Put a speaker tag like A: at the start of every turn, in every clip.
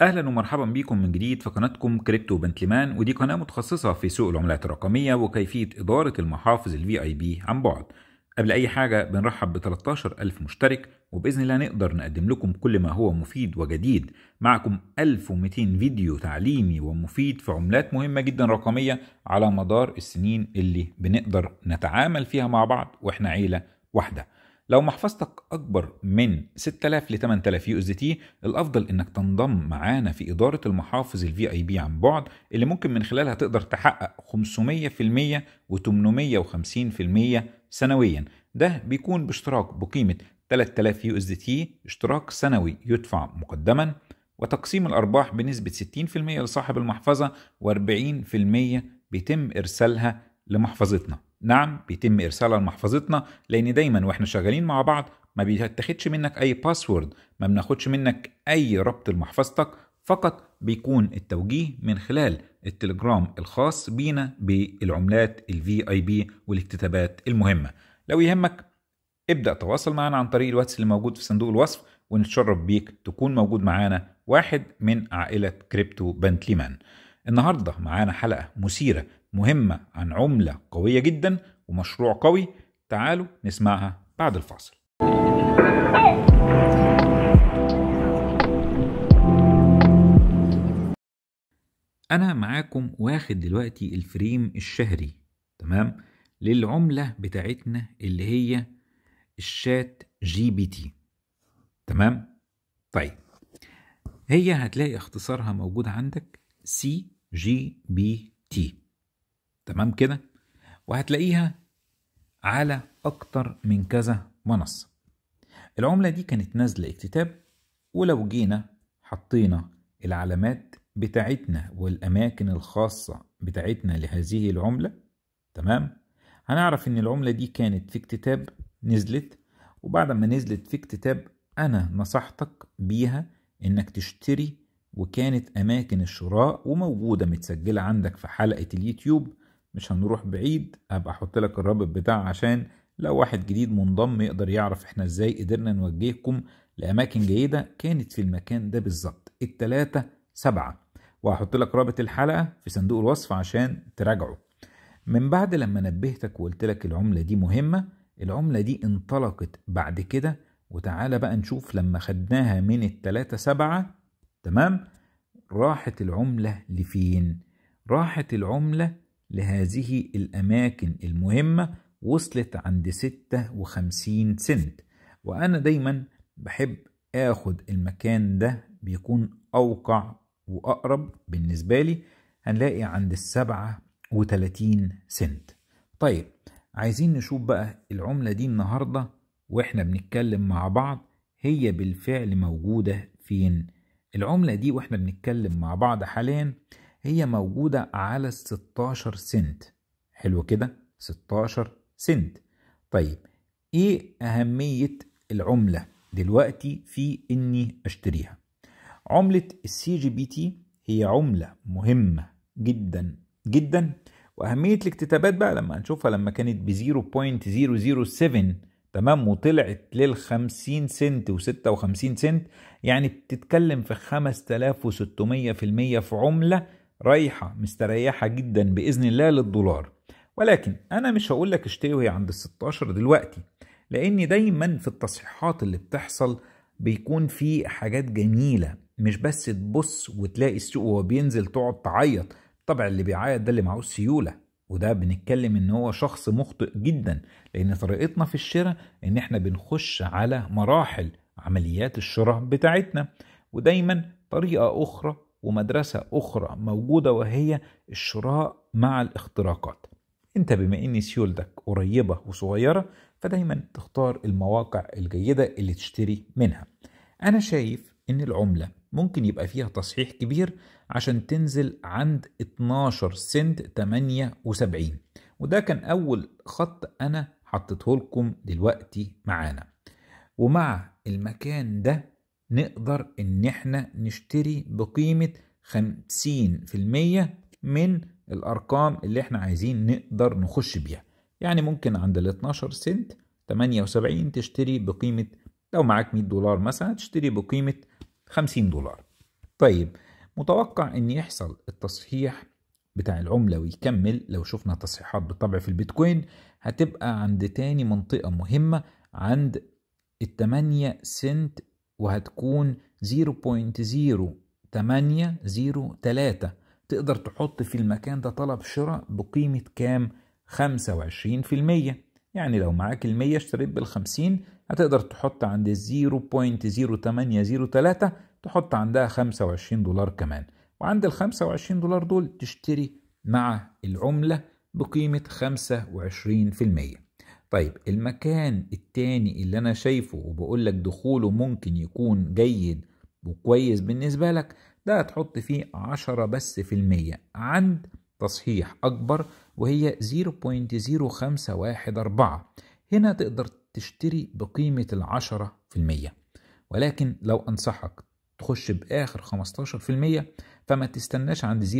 A: اهلا ومرحبا بكم من جديد في قناتكم كريبتو بنتلمان ودي قناه متخصصه في سوق العملات الرقميه وكيفيه اداره المحافظ الفي اي بي عن بعد قبل اي حاجه بنرحب ب 13000 مشترك وباذن الله نقدر نقدم لكم كل ما هو مفيد وجديد معكم 1200 فيديو تعليمي ومفيد في عملات مهمه جدا رقميه على مدار السنين اللي بنقدر نتعامل فيها مع بعض واحنا عيله واحده لو محفظتك أكبر من 6000 ل 8000 يو اس تي الأفضل إنك تنضم معانا في إدارة المحافظ الفي اي بي عن بعد اللي ممكن من خلالها تقدر تحقق 500% و850% سنويا ده بيكون باشتراك بقيمة 3000 يو اس تي اشتراك سنوي يدفع مقدما وتقسيم الأرباح بنسبة 60% لصاحب المحفظة و40% بيتم إرسالها لمحفظتنا نعم بيتم ارسالها لمحفظتنا لان دايما واحنا شغالين مع بعض ما بيتاخدش منك اي باسورد ما بناخدش منك اي ربط لمحفظتك فقط بيكون التوجيه من خلال التليجرام الخاص بينا بالعملات الفي اي بي والاكتتابات المهمه لو يهمك ابدا تواصل معنا عن طريق الواتس اللي موجود في صندوق الوصف ونتشرف بيك تكون موجود معانا واحد من عائله كريبتو بنتليمان النهارده معانا حلقه مثيره مهمة عن عملة قوية جدا ومشروع قوي تعالوا نسمعها بعد الفاصل أنا معاكم واخد دلوقتي الفريم الشهري تمام للعملة بتاعتنا اللي هي الشات جي بي تي تمام طيب هي هتلاقي اختصارها موجود عندك سي جي بي تي تمام كده وهتلاقيها على أكتر من كذا منصة العملة دي كانت نازلة اكتتاب ولو جينا حطينا العلامات بتاعتنا والأماكن الخاصة بتاعتنا لهذه العملة تمام هنعرف إن العملة دي كانت في اكتتاب نزلت وبعد ما نزلت في اكتتاب أنا نصحتك بيها إنك تشتري وكانت أماكن الشراء وموجودة متسجلة عندك في حلقة اليوتيوب مش هنروح بعيد هبقى احط لك الرابط بتاعه عشان لو واحد جديد منضم يقدر يعرف احنا ازاي قدرنا نوجهكم لاماكن جيده كانت في المكان ده بالظبط الثلاثه سبعة وهحط لك رابط الحلقه في صندوق الوصف عشان تراجعه من بعد لما نبهتك وقلت لك العمله دي مهمه العمله دي انطلقت بعد كده وتعالى بقى نشوف لما خدناها من الثلاثة سبعة تمام راحت العمله لفين راحت العمله لهذه الأماكن المهمة وصلت عند 56 سنت وأنا دايما بحب آخد المكان ده بيكون أوقع وأقرب بالنسبة لي هنلاقي عند السبعة وتلاتين سنت طيب عايزين نشوف بقى العملة دي النهاردة وإحنا بنتكلم مع بعض هي بالفعل موجودة فين العملة دي وإحنا بنتكلم مع بعض حاليا هي موجودة على 16 سنت حلو كده 16 سنت طيب ايه اهمية العملة دلوقتي في اني اشتريها عملة السي جي بي تي هي عملة مهمة جدا جدا واهمية الاكتتابات بقى لما هنشوفها لما كانت ب 0.007 تمام وطلعت لل 50 سنت و56 سنت يعني بتتكلم في 5600% في عملة رايحة مستريحة جدا بإذن الله للدولار ولكن أنا مش هقول لك اشتري وهي عند ال 16 دلوقتي لأن دايما في التصحيحات اللي بتحصل بيكون في حاجات جميلة مش بس تبص وتلاقي السوق وهو بينزل تقعد تعيط طبعا اللي بيعيط ده اللي معهوش سيولة وده بنتكلم ان هو شخص مخطئ جدا لان طريقتنا في الشراء ان احنا بنخش على مراحل عمليات الشراء بتاعتنا ودايما طريقة اخرى ومدرسة أخرى موجودة وهي الشراء مع الاختراقات انت بما ان سيولتك قريبة وصغيرة فدايما تختار المواقع الجيدة اللي تشتري منها انا شايف ان العملة ممكن يبقى فيها تصحيح كبير عشان تنزل عند 12 سنت 78 وده كان اول خط انا حطيته لكم دلوقتي معانا ومع المكان ده نقدر إن إحنا نشتري بقيمة 50% من الأرقام اللي إحنا عايزين نقدر نخش بيها يعني ممكن عند ال 12 سنت 78 تشتري بقيمة لو معاك 100 دولار مثلا تشتري بقيمة 50 دولار طيب متوقع ان يحصل التصحيح بتاع العملة ويكمل لو شفنا تصحيحات بالطبع في البيتكوين هتبقى عند تاني منطقة مهمة عند 8 سنت وهتكون 0.0803 تقدر تحط في المكان ده طلب شراء بقيمة كام؟ 25% يعني لو معاك المية اشتريت بالخمسين هتقدر تحط عند 0.0803 تحط عندها 25 دولار كمان وعند ال 25 دولار دول تشتري مع العملة بقيمة 25 في المية طيب المكان التاني اللي أنا شايفه وبقول لك دخوله ممكن يكون جيد وكويس بالنسبة لك ده هتحط فيه عشرة بس في المية عند تصحيح أكبر وهي 0.0514 هنا تقدر تشتري بقيمة العشرة في المية ولكن لو أنصحك تخش بآخر 15% فما تستناش عند 0.037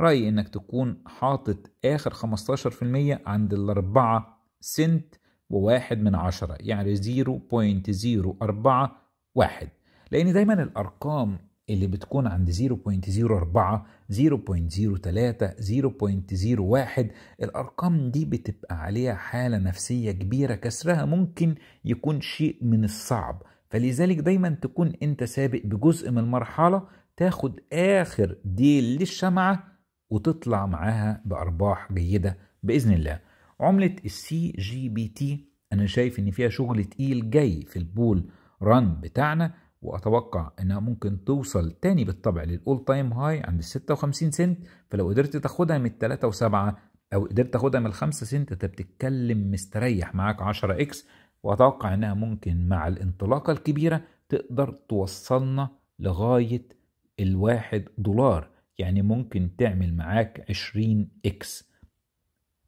A: رأيي إنك تكون حاطط آخر 15% عند الأربعة سنت وواحد من عشرة يعني 0.041 لأن دايما الأرقام اللي بتكون عند 0.04 0.03 0.01 الأرقام دي بتبقى عليها حالة نفسية كبيرة كسرها ممكن يكون شيء من الصعب فلذلك دايما تكون انت سابق بجزء من المرحلة تاخد اخر ديل للشمعة وتطلع معاها بارباح جيدة باذن الله عملة السي جي بي تي انا شايف ان فيها شغل تقيل جاي في البول ران بتاعنا واتوقع انها ممكن توصل تاني بالطبع للاول تايم هاي عند ال 56 سنت فلو قدرت تاخدها من ال 3 و7 او قدرت تاخدها من ال 5 سنت انت بتتكلم مستريح معاك 10 اكس وأتوقع إنها ممكن مع الانطلاقة الكبيرة تقدر توصلنا لغاية الواحد دولار يعني ممكن تعمل معاك 20 اكس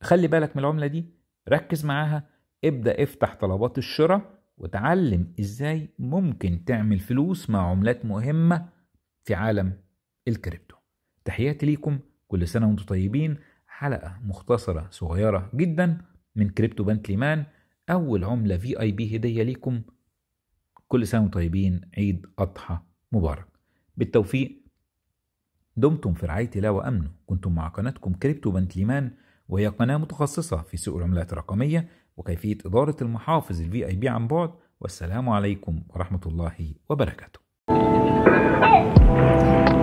A: خلي بالك من العملة دي ركز معاها ابدأ افتح طلبات الشراء وتعلم ازاي ممكن تعمل فلوس مع عملات مهمة في عالم الكريبتو تحياتي ليكم كل سنة وانتم طيبين حلقة مختصرة صغيرة جدا من كريبتو بنت ليمان أول عملة في آي بي هدية ليكم كل سنة وانتم طيبين عيد أضحى مبارك بالتوفيق دمتم في رعاية الله وأمنه كنتم مع قناتكم كريبتو بنت ليمان وهي قناة متخصصة في سوق العملات الرقمية وكيفية إدارة المحافظ الفي آي بي عن بعد والسلام عليكم ورحمة الله وبركاته